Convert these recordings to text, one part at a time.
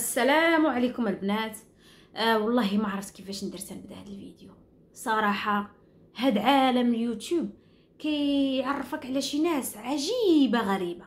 السلام عليكم البنات آه والله ما عرفت كيفاش ندير تنبدا هذا الفيديو صراحه هاد عالم اليوتيوب كيعرفك على شي ناس عجيبه غريبه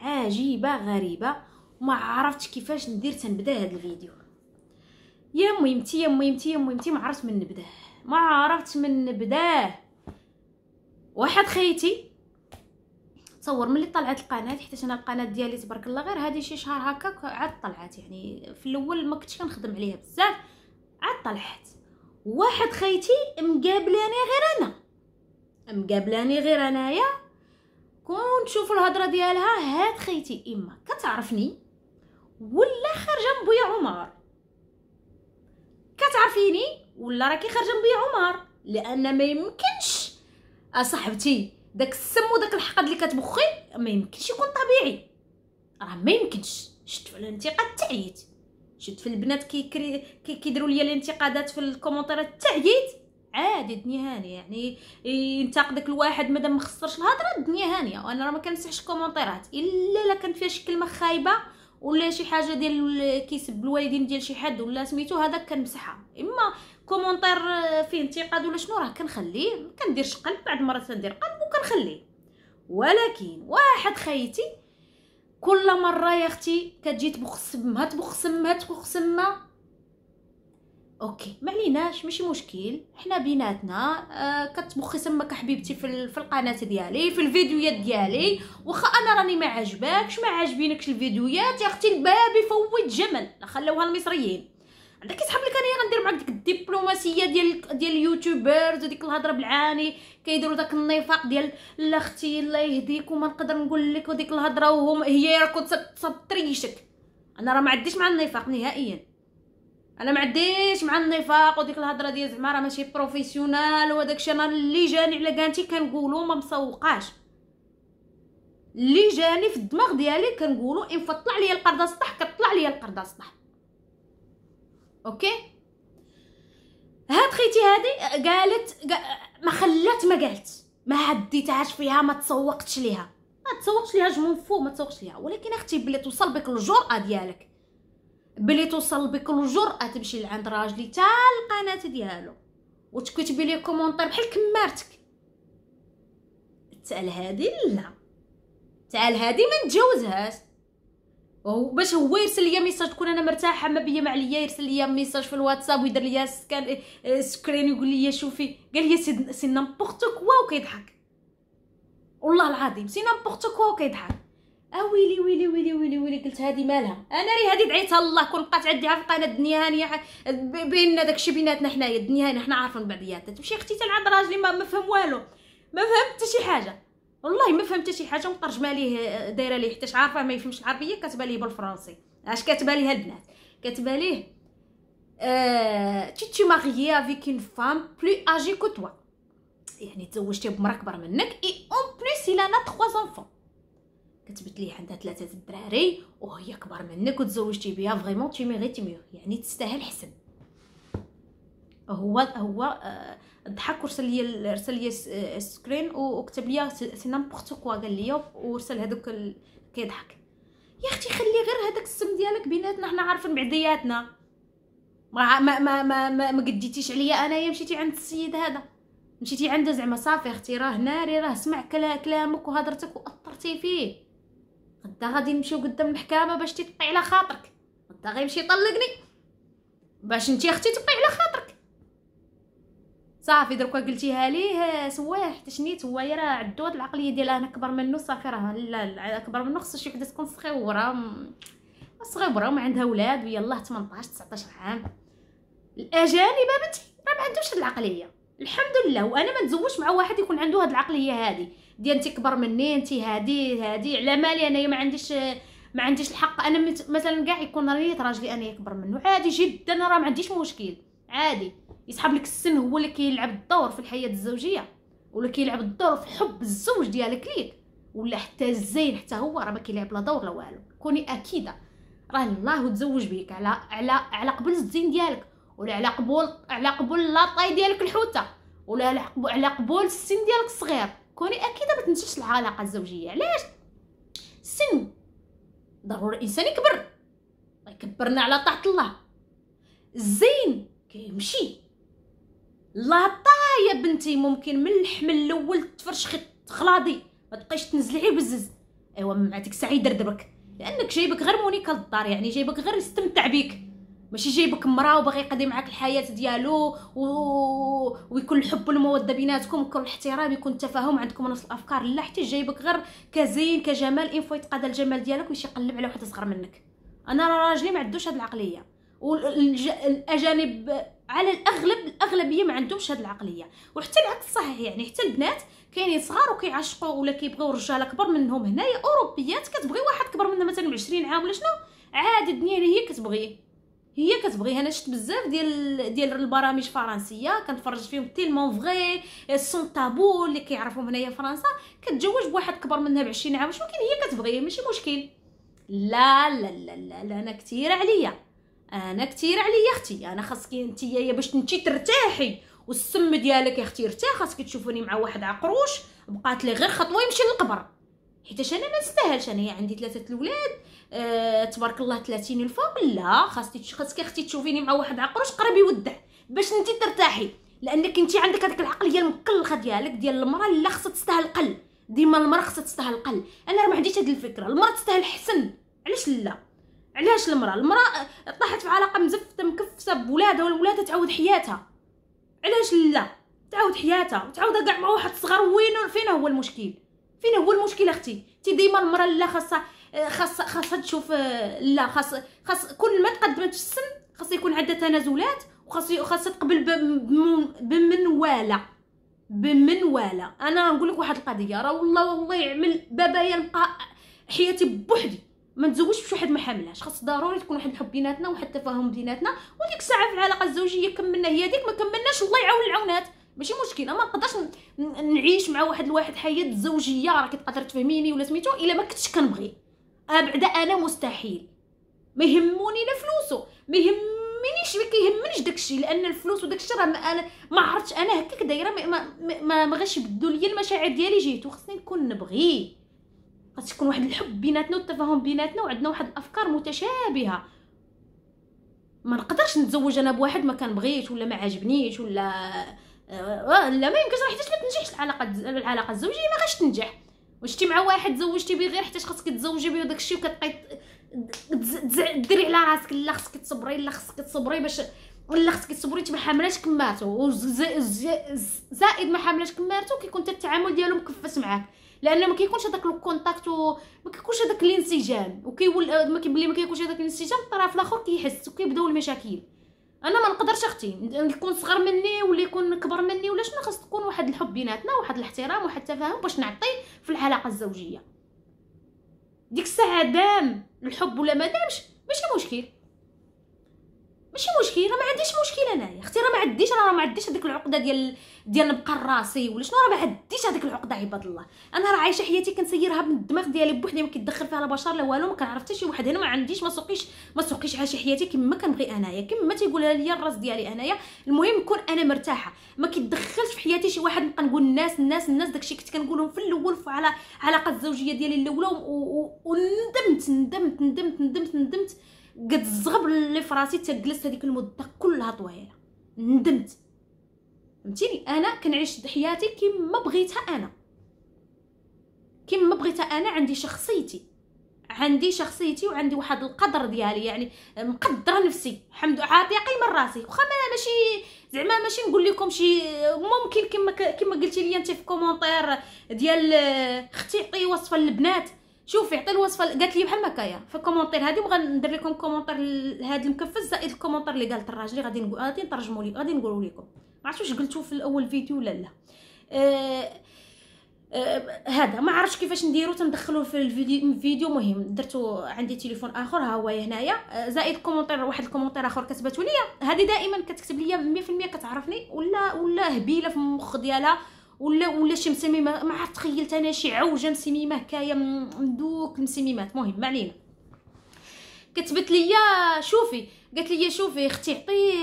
عجيبه غريبه وما عرفتش كيفاش ندير تنبدا هذا الفيديو يا مهمتي يا مهمتي يا مهمتي ما عرفت من نبدا ما عرفت من نبدا واحد خيتي تصور ملي طلعت القناه حيت انا القناه ديالي تبارك الله غير هذه شي شهر هكاك عاد طلعت يعني في الاول ما كنتش كنخدم عليها بزاف عاد طلعت واحد خيتي مقابلاني غير انا مقابلاني غير انايا كون تشوف الهضره ديالها هاد خيتي اما كتعرفني ولا خارجه من بويا عمر كتعرفيني ولا راكي خارجه من بويا عمر لان ما يمكنش صاحبتي داك السم وداك الحقد اللي كتبخي ما يمكنش يكون طبيعي راه ما يمكنش شفت على الانتقاد تعيت شفت في البنات كيكري كيديروا لي الانتقادات في الكومونتيرات تعيت عادي الدنيا هانيه يعني ينتقدك الواحد مادام ما خسرش الهضره الدنيا هانيه وانا راه ما كنمسحش الكومونتيرات الا الا كانت فيها شي كلمه خايبه ولا شي حاجه ديال كيسب الوالدين ديال شي حد ولا سميتو هذاك كنمسحها اما كومونتير فيه انتقاد ولا شنو راه كنخليه ما كنديرش قلب بعد مرات تندير قلب وكنخليه ولكن واحد خيتي كل مره يا اختي كتجي تبخ سمها تبخ سمها تبخ اوكي ما عليناش ماشي مشكل حنا بيناتنا آه كتبخي سمك حبيبتي في, في القناه ديالي في الفيديوهات ديالي واخا انا راني ما عاجباكش ما عاجبينكش الفيديوهات يا اختي الباب يفوت جمل خلوها المصريين عندك كيسحب لك انا غندير معاك ديك الدبلوماسيه ديال ديال اليوتيوبرز وديك الهضره بالعاني كيديروا داك النفاق ديال لا اختي الله يهديك وما نقدر نقول لك وديك الهضره وهم هي راك تطريشك انا راه ما عنديش مع النفاق نهائيا انا ما عنديش مع النفاق وديك الهضره ديال زعما راه ماشي بروفيسيونال وداكشي انا اللي جاني على كانتي كنقولو ما مسوقاش اللي جاني في الدماغ ديالي كنقولو ان فطلع لي القرضه سطح كطلع لي القرضه سطح اوكي هاد خيتي هادي قالت ما خلات ما قالت ما هديتهاش فيها ما تسوقتش ليها ما تسوقش ليها جمون فو ما تسوقش ليها ولكن اختي بلي توصل بك الجرأه ديالك بلي توصل بك الجرأه تمشي لعند راجلي تاع القناه ديالو وتكتبي لي كومونتير بحال كمارتك تعال هادي لا تعال هادي ما نتجاوزهاش باش هو يرسل لي ميساج تكون انا مرتاحه ما بيا ما عليا يرسل لي ميساج في الواتساب ويدير لي سكان آه، سكرين ويقول لي شوفي قال لي سي سي نامبورت كوا وكيضحك والله العظيم سي نامبورت كوا وكيضحك اويلي آه، ويلي ويلي ويلي ويلي قلت هذه مالها انا ري هذه دعيتها الله كون بقات عندي عفقه انا الدنيا هانيه آه، بيننا داكشي بيناتنا حنايا الدنيا هانيه حنا عارفين بعضياتنا تمشي اختي تلعب راجلي ما مفهم والو ما فهمت حتى شي حاجه والله ما فهمت شي حاجه مترجمه ليه آه، دايره ليه حتى عارفه ما يفهمش العربيه كاتبه ليه بالفرنسي اش كاتبه ليه البنات كاتبه ليه تي تي ماريي افيك اون فام بلو اجي كو توا يعني تزوجتي بمرا كبر منك اي اون بليس الى انا تخوا زونفون كتبت ليه عندها ثلاثه الدراري وهي كبر منك وتزوجتي بها فريمون تي ميغيتي ميو يعني تستاهل حسن هو هو آه ضحك ورسل لي رسل لي آه، سكرين وكتب لي سي نامبورت كوا قال لي ورسل هذوك كيضحك يا اختي خلي غير هذاك السم ديالك بيناتنا حنا عارفين بعضياتنا ما ما ما ما, ما, ما قديتيش عليا انايا مشيتي عند السيد هذا مشيتي عنده زعما صافي اختي راه ناري راه سمع كلامك وهضرتك واثرتي فيه غدا غادي نمشيو قدام المحكمه باش تطي على خاطرك غدا غيمشي يطلقني باش انت اختي تبقي على خاطرك صافي دركا قلتيها ليه سواه حتى شنيت هو راه عندو هاد العقليه ديال انا كبر منه صافي راه لا, لا كبر منه خصها شي وحده تكون صغيره صغيوره وما عندها ولاد ويلاه 18 19 عام الاجانب بنتي راه ما هاد العقليه الحمد لله وانا ما نتزوجش مع واحد يكون عنده هاد العقليه هادي ديال انت كبر مني انت هادي هادي على مالي انايا ما عنديش ما عنديش الحق انا مثلا كاع يكون راني راجلي انا كبر منه عادي جدا راه ما عنديش مشكل عادي يسحب لك السن هو اللي كيلعب الدور في الحياه الزوجيه ولا كيلعب الدور في حب الزوج ديالك ليك ولا حتى الزين حتى هو راه ما كيلعب لا دور لا والو كوني اكيده راه الله تزوج بيك على على على قبل الزين ديالك ولا على قبول على قبول لاطاي ديالك الحوته ولا على قبول السن ديالك الصغير كوني اكيده ما تنسيش العلاقه الزوجيه علاش السن ضروري الانسان يكبر كبرنا على طاعه الله الزين كيمشي لا يا بنتي ممكن من الحمل الاول تفرشخي تخلاضي ما تبقايش تنزلي غير بزز ايوا مع ديك الساعه يدردبك لانك جايبك غير مونيكا للدار يعني جايبك غير يستمتع بيك ماشي جايبك مرا وباغي يقضي معاك الحياه ديالو و... ويكون الحب والموده بيناتكم ويكون الاحترام يكون التفاهم عندكم نفس الافكار لا حتى جايبك غير كزين كجمال ان فوا يتقاضى الجمال ديالك ويشي يقلب على واحد صغر منك انا راجلي ما عندوش هاد العقليه والاجانب على الاغلب الاغلبيه ما عندهمش هذه العقليه وحتى العكس صحيح يعني حتى البنات كاينين صغار وكيعشقوا ولا كيبغيو رجال اكبر منهم هنايا اوروبيات كتبغي واحد كبر منها مثلا ب 20 عام ولا شنو عادي الدنيا هي كتبغيه هي كتبغيه انا شفت بزاف ديال ديال البرامج الفرنسيه كنتفرج فيهم تيلمون فغي سون تابو اللي كيعرفوهم هنايا فرنسا كتجوج بواحد كبر منها ب 20 عام ولكن هي كتبغيه ماشي مشكل لا لا لا لا, لا انا كثيره عليا انا كثير عليا اختي انا خاصك انتيا باش انتي ترتاحي والسم ديالك يا اختي ارتاح خاصك تشوفوني مع واحد عقروش بقات لي غير خطوه يمشي للقبر حيتاش انا ما نستاهلش انا عندي ثلاثه الولاد أه تبارك الله 30 الفوق لا خاصك خاصك اختي تشوفيني مع واحد عقروش قرب يودع باش انت ترتاحي لانك انت عندك هذيك العقليه المكلخه ديالك ديال المراه اللي خاصها تستاهل قل ديما المراه خاصها تستاهل قل انا راه ما عنديش هذه الفكره المراه تستاهل حسن علاش لا علاش المراه المراه طاحت في علاقه مزفته مكفسه بولادها والولاده تعاود حياتها علاش لا تعاود حياتها وتعود كاع مع واحد صغر وين فين هو المشكل فين هو المشكل اختي تي ديما المراه لا خاصها خاصها خاصها تشوف لا خاص خاص كل ما تقدمت في السن خاص يكون عندها تنازلات وخاص خاصها تقبل بمنواله بمنواله انا نقول لك واحد القضيه راه والله والله يعمل بابايا نبقى حياتي بوحدي ما نتزوجش بشي واحد ما حاملهاش خاص ضروري تكون واحد الحب بيناتنا وواحد التفاهم بيناتنا وديك الساعه في العلاقه الزوجيه كملنا هي ديك ما كملناش الله يعاون العونات ماشي مشكل ما نقدرش نعيش مع واحد الواحد حياه زوجيه راكي تقدر تفهميني ولا سميتو الا ما كنتش كنبغي ابعد انا مستحيل ما يهموني لا فلوسو ما يهمنيش ما كيهمنيش داكشي لان الفلوس وداكشي راه انا ما عرفتش انا هكاك دايره ما ما, ما, ما غاش يبدلوا ليا المشاعر ديالي جهتو خصني نكون نبغيه غتكون واحد الحب بيناتنا والتفاهم بيناتنا وعندنا واحد الافكار متشابهه ما نقدرش نتزوج انا بواحد ما كنبغيش ولا ما عجبنيش ولا آه، آه، لا ما يمكنش حيتاش ما تنجحش العلاقه العلاقه الزوجيه ما غاش تنجح وشتي مع واحد تزوجتي به غير حيتاش خاصك تزوجي به وداكشي وكتبقاي ديري على راسك لا خصك تصبري لا خصك تصبري باش ولا خصك تصبري تما حاملاش كمارتو زائد ما حاملاش كمارتو كيكون حتى التعامل ديالو مكفس معاك لانه ما كيكونش هذاك لو كونتاكت وما كيكونش هذاك الانسجام وكيول آه، ما كيبلي ما كيكونش هذاك الانسجام الطرف الاخر كيحس وكيبداو المشاكل انا ما نقدرش اختي يكون صغر مني ولا يكون كبر مني ولا شنو خاص تكون واحد الحب بيناتنا واحد الاحترام واحد التفاهم باش نعطي في العلاقه الزوجيه ديك الساعه دام الحب ولا ما دامش ماشي مشكل ماشي مشكل راه ما عنديش مشكل انايا اختي راه ما عنديش انا راه ما عنديش هذيك العقده ديال ديال نبقى راسي ولا شنو راه ما عنديش هذيك العقده عباد الله انا راه عايشه حياتي كنسيرها من الدماغ ديالي بوحدي ما كيدخل فيها لا بشر لا والو ما كنعرف حتى شي واحد هنا ما عنديش ما سوقيش ما سوقيش عايشه حياتي كما كنبغي انايا كما تيقولها ليا الراس ديالي انايا المهم نكون انا مرتاحه ما كيدخلش في حياتي شي واحد نبقى نقول الناس الناس الناس داكشي كنت كنقولهم في الاول في على العلاقه الزوجيه ديالي الاولى وندمت ندمت ندمت ندمت ندمت قد الزغب اللي في راسي تجلست هذيك المده كلها طويله ندمت فهمتيني انا كنعيش حياتي كما بغيتها انا كما بغيتها انا عندي شخصيتي عندي شخصيتي وعندي واحد القدر ديالي يعني مقدره نفسي الحمد عاطيه قيمه لراسي واخا ما ماشي زعما ماشي نقول لكم شي ممكن كما كما قلتي لي انت في كومونتير ديال اختي عطي وصفه للبنات شوفي عطي الوصفه قالت لي بحال هكايا في الكومونتير هذه بغا ندير لكم كومونتير لهذا المكفز زائد الكومونتير اللي قالت الراجل غادي غادي نترجموا لي غادي نقولوا لكم ما عرفتش قلتو في الاول فيديو ولا لا آه، آه، هذا ما عرفتش كيفاش نديرو تندخلو في الفيديو مهم درتو عندي تليفون اخر ها هو هنايا آه، زائد كومونتير واحد الكومونتير اخر كتباتو ليا هذه دائما كتكتب ليا 100% كتعرفني ولا ولا هبيله في المخ ديالها ولا ولا شي مسميمه ما عرفت تخيلت انا شي عوجه مسميمه هكايا من دوك المسميمات ما علينا كتبت ليا شوفي قالت لي شوفي اختي عطي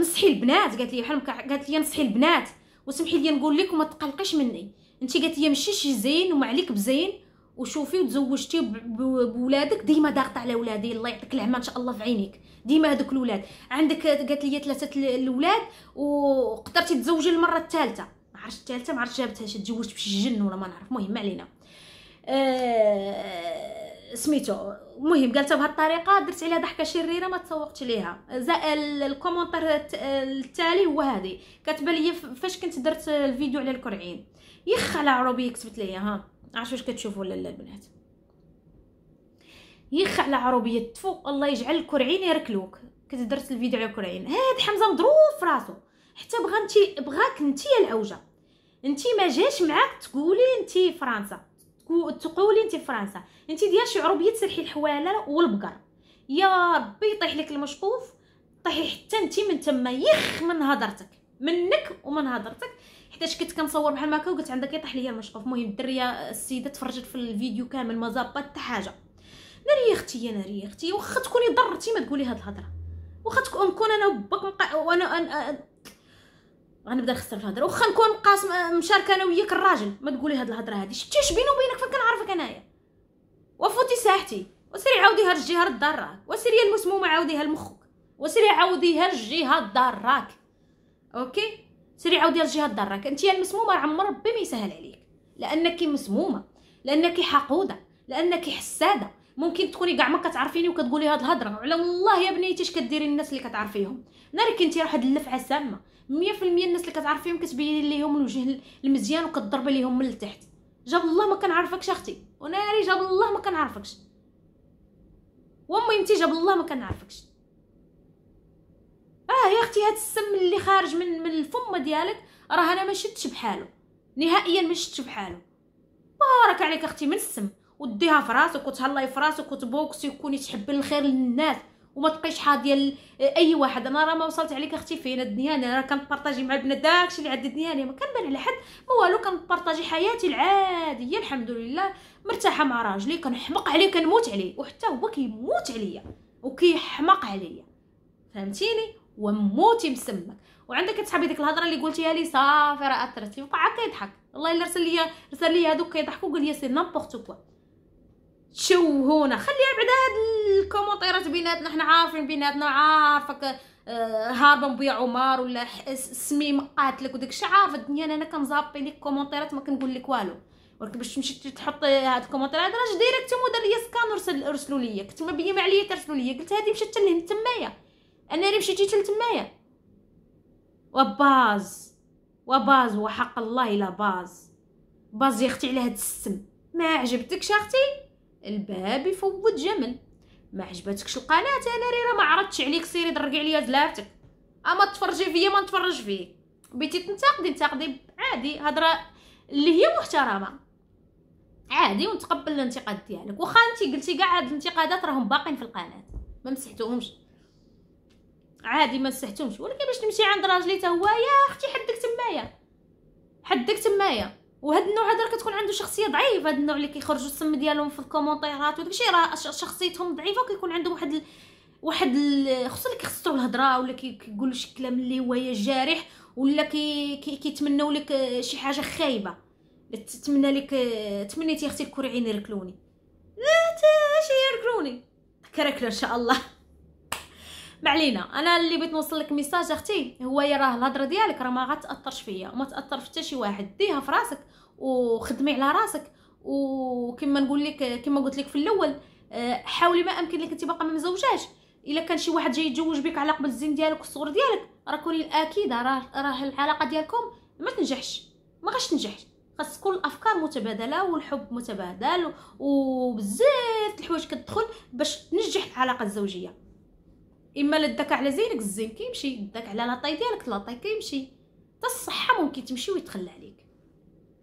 نصحي البنات قالت لي بحال قالت لي نصحي البنات وسمحي لي نقول لك وما تقلقيش مني انت قالت لي ماشي شي زين وما عليك بزين وشوفي وتزوجتي بولادك ديما ضاغطه على ولادي الله يعطيك العمى ان شاء الله في عينيك ديما هذوك الاولاد عندك قالت لي ثلاثه الاولاد وقدرتي تزوجي المره الثالثه ما عرفتش الثالثه ما عرفتش جابتها تزوجت بشي جن ولا ما نعرف المهم ما علينا أه سميتو المهم قالتها بهذه الطريقه درت عليها ضحكه شريره ما تسوقتش ليها الكومونتير التالي هو هذه كتبان لي فاش كنت درت الفيديو على الكرعين يخ على عروبي كتبت ليا ها عرفتي واش كتشوفوا ولا لا البنات يخ على عروبيه تفو الله يجعل الكرعين يركلوك كنت درت الفيديو على الكرعين هاد حمزه مضروب في راسو حتى بغا انت بغاك انت العوجه انت ما جاش معاك تقولي انت فرنسا تقولي انت في فرنسا انت ديال شي عربيه تسرحي الحواله والبقر يا ربي يطيح لك المشقوف طيحي حتى انت من تما يخ من هضرتك منك ومن هضرتك حيتاش كنت كنصور بحال هكا وقلت عندك يطيح ليا المشقوف المهم الدريه السيده تفرجت في الفيديو كامل ما زابط حتى حاجه ناري يا اختي يا ناري يا اختي واخا تكوني ضرتي ما تقولي هاد الهضره واخا تكون انا وباك وانا غنبدا نخسر في الهضره واخا نكون قاسم مشاركه انا وياك الراجل ما تقولي هاد الهضره هادي شتي اش بيني وبينك فين كنعرفك انايا وفوتي ساحتي وسيري عاوديها للجهه الضراك وسيري المسمومه عاوديها لمخك وسيري عاوديها للجهه الضراك اوكي سيري عاوديها للجهه الضراك انت يا المسمومه راه عمر ربي ما يسهل عليك لانك مسمومه لانك حقوده لانك حساده ممكن تكوني كاع ما كتعرفيني وكتقولي هاد الهضره على الله يا بنيتي اش كديري الناس اللي كتعرفيهم ناري كنتي واحد اللفعه سامه مية المية الناس اللي كتعرفيهم كتبين ليهم الوجه المزيان وكتضرب ليهم من التحت جاب الله ما كنعرفكش اختي وناري جاب الله ما كنعرفكش وامي انت جاب الله ما كنعرفكش راه يا اختي هاد السم اللي خارج من من الفم ديالك راه انا ما شفتش بحالو نهائيا ما شفتش بحالو بارك عليك اختي من السم وديها في راسك وتهلاي في راسك وتبوكسي وكوني تحبي الخير للناس وما تبقيش حاد ديال اي واحد انا راه ما وصلت عليك اختي فين الدنيا انا راه كنبارطاجي مع البنات داكشي اللي عند الدنيا انا ما كنبان على حد ما والو كنبارطاجي حياتي العاديه الحمد لله مرتاحه مع راجلي كنحمق عليه كنموت عليه وحتى هو كيموت عليا وكيحمق عليا فهمتيني وموتي مسمك وعندك تصحابي ديك الهضره اللي قلتيها لي صافي راه اثرت فيه وقع كيضحك والله الا رسل لي رسل لي هذوك كيضحكوا قال لي سي نامبورط كو تشوهونا خليها بعدا هاد الكومونتيرات بيناتنا حنا عارفين بيناتنا عارفك آه، هابا بيا عمر ولا سميم قاتلك وداك الشيء عارف الدنيا انا كنزابي لك كومونتيرات ما كنقول لك والو ولكن باش تمشي تحط هاد الكومونتير هاد راه ديريكت دار ليا سكان رسلوا ليا كنت مبيمه عليا ترسلوا ليا قلت هادي مشات لهند تمايا انا اللي مشيتي لتمايا وباز وباز وحق الله الا باز باز يا اختي على هاد السم ما عجبتكش اختي الباب يفوت جمل ما عجبتكش القناه انا ريرا ما عرضتش عليك سيري درقي عليا زلافتك اما تفرجي فيا ما نتفرج فيك بيتي تنتقدي تنتقدي عادي هضره اللي هي محترمه عادي ونتقبل الانتقاد ديالك واخا انت قلتي كاع هاد الانتقادات راهم باقين في القناه ما مسحتوهمش عادي ما مسحتهمش ولكن باش تمشي عند راجلي تا هو يا اختي حدك تمايا حدك تمايا وهاد النوع هذا كتكون عنده شخصيه ضعيفه هاد النوع اللي كيخرجوا السم ديالهم في الكومونتيرات وداكشي راه شخصيتهم ضعيفه وكيكون عندهم واحد ال... واحد ال... خصوصا اللي كيخصو الهضره ولا كيقول شي كلام اللي هو جارح ولا كي... كيتمنوا لك آه، شي حاجه خايبه تتمنى لك آه، تمنيتي اختي عيني يركلوني لا تا اش يركلوني كركله ان شاء الله ما علينا انا اللي بغيت نوصل لك ميساج اختي هو يا راه الهضره ديالك راه ما غتاثرش فيا وما تاثر في حتى شي واحد ديها في راسك وخدمي على راسك وكما نقول لك كما قلت لك في الاول آه، حاولي ما امكن لك انت باقا ما مزوجاش الا كان شي واحد جاي يتزوج بك على قبل الزين ديالك والصغر ديالك راه كوني الاكيده راه راه العلاقه ديالكم ما تنجحش ما غاش تنجح خاص تكون الافكار متبادله والحب متبادل وبزاف د الحوايج كتدخل باش تنجح العلاقه الزوجيه اما لداك على زينك الزين كيمشي داك على لاطاي ديالك لاطاي كيمشي حتى الصحه ممكن تمشي ويتخلى عليك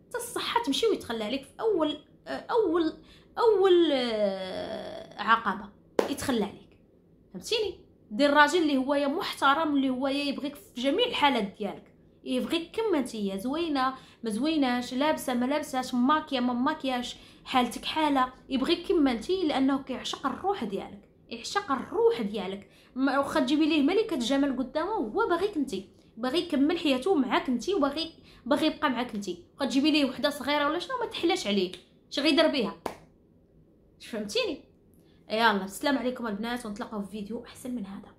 حتى الصحه تمشي ويتخلى عليك في اول اول اول آه، عقبه يتخلى عليك فهمتيني دير الراجل اللي هو يا محترم اللي هو يبغيك في جميع الحالات ديالك يبغيك كما انت هي زوينه ما زويناش لابسه ما لابساش ماكيه ما ماكياش حالتك حاله يبغيك كما انت لانه كيعشق الروح ديالك اعشق إيه، الروح ديالك واخا تجيبي ليه ملي كتجامل قدامه هو باغيك انت باغي يكمل حياته معاك انت وباغي باغي يبقى معاك انت واخا تجيبي ليه وحده صغيره ولا شنو ما تحلاش عليه اش غيدير بها فهمتيني يلا السلام عليكم البنات ونتلاقاو في فيديو احسن من هذا